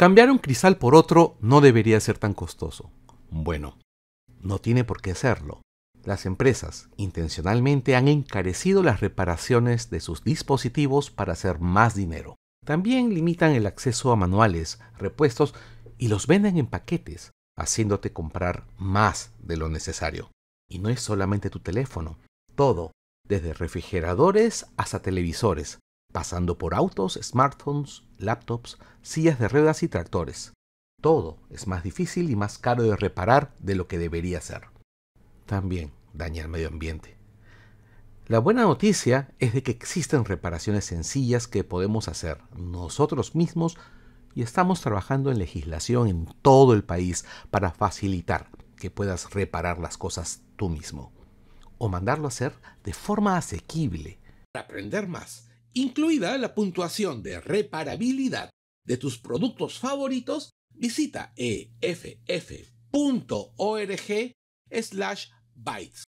Cambiar un cristal por otro no debería ser tan costoso. Bueno, no tiene por qué serlo. Las empresas intencionalmente han encarecido las reparaciones de sus dispositivos para hacer más dinero. También limitan el acceso a manuales, repuestos y los venden en paquetes, haciéndote comprar más de lo necesario. Y no es solamente tu teléfono, todo, desde refrigeradores hasta televisores, pasando por autos, smartphones, laptops, sillas de ruedas y tractores. Todo es más difícil y más caro de reparar de lo que debería ser. También daña el medio ambiente. La buena noticia es de que existen reparaciones sencillas que podemos hacer nosotros mismos y estamos trabajando en legislación en todo el país para facilitar que puedas reparar las cosas tú mismo o mandarlo a hacer de forma asequible. Para aprender más, incluida la puntuación de reparabilidad de tus productos favoritos, visita eff.org slash bytes